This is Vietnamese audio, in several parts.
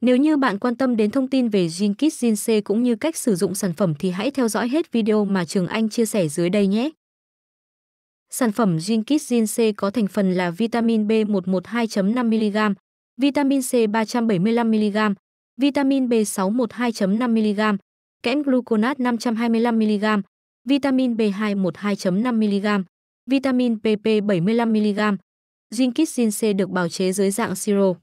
Nếu như bạn quan tâm đến thông tin về Gin Kit Gin C cũng như cách sử dụng sản phẩm thì hãy theo dõi hết video mà Trường Anh chia sẻ dưới đây nhé. Sản phẩm Gin Kit Gin C có thành phần là vitamin B112.5mg, vitamin C 375mg, vitamin B612.5mg, kẽm gluconat 525mg, vitamin B212.5mg, vitamin PP 75mg. Gin Kit Gin C được bào chế dưới dạng siro.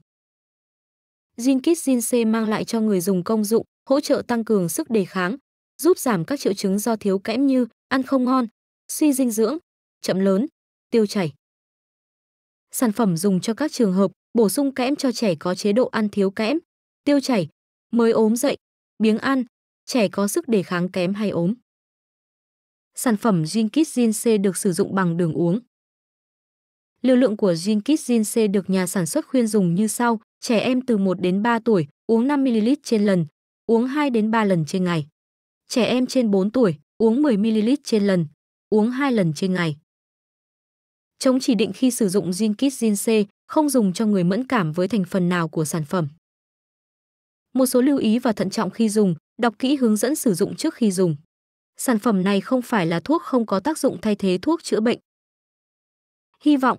Jin Kit C mang lại cho người dùng công dụng hỗ trợ tăng cường sức đề kháng, giúp giảm các triệu chứng do thiếu kẽm như ăn không ngon, suy dinh dưỡng, chậm lớn, tiêu chảy. Sản phẩm dùng cho các trường hợp bổ sung kẽm cho trẻ có chế độ ăn thiếu kẽm, tiêu chảy, mới ốm dậy, biếng ăn, trẻ có sức đề kháng kém hay ốm. Sản phẩm Jinkit Jinse được sử dụng bằng đường uống. Liều lượng của Gin Kit Gin C được nhà sản xuất khuyên dùng như sau: trẻ em từ 1 đến 3 tuổi uống 5 ml trên lần, uống 2 đến 3 lần trên ngày. Trẻ em trên 4 tuổi uống 10 ml trên lần, uống 2 lần trên ngày. Chống chỉ định khi sử dụng Gin Kit Gin C không dùng cho người mẫn cảm với thành phần nào của sản phẩm. Một số lưu ý và thận trọng khi dùng, đọc kỹ hướng dẫn sử dụng trước khi dùng. Sản phẩm này không phải là thuốc không có tác dụng thay thế thuốc chữa bệnh. Hy vọng